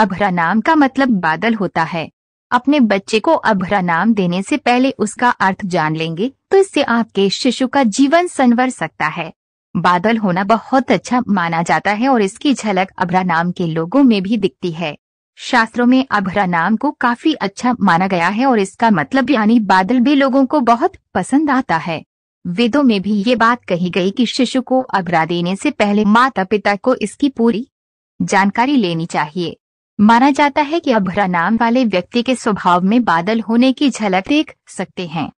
अभरा नाम का मतलब बादल होता है अपने बच्चे को अभरा नाम देने से पहले उसका अर्थ जान लेंगे तो इससे आपके शिशु का जीवन संवर सकता है बादल होना बहुत अच्छा माना जाता है और इसकी झलक अभरा नाम के लोगों में भी दिखती है शास्त्रों में अभरा नाम को काफी अच्छा माना गया है और इसका मतलब यानी बादल भी लोगों को बहुत पसंद आता है वेदों में भी ये बात कही गई कि शिशु को अभरा देने से पहले माता पिता को इसकी पूरी जानकारी लेनी चाहिए माना जाता है कि अभरा नाम वाले व्यक्ति के स्वभाव में बादल होने की झलक देख सकते हैं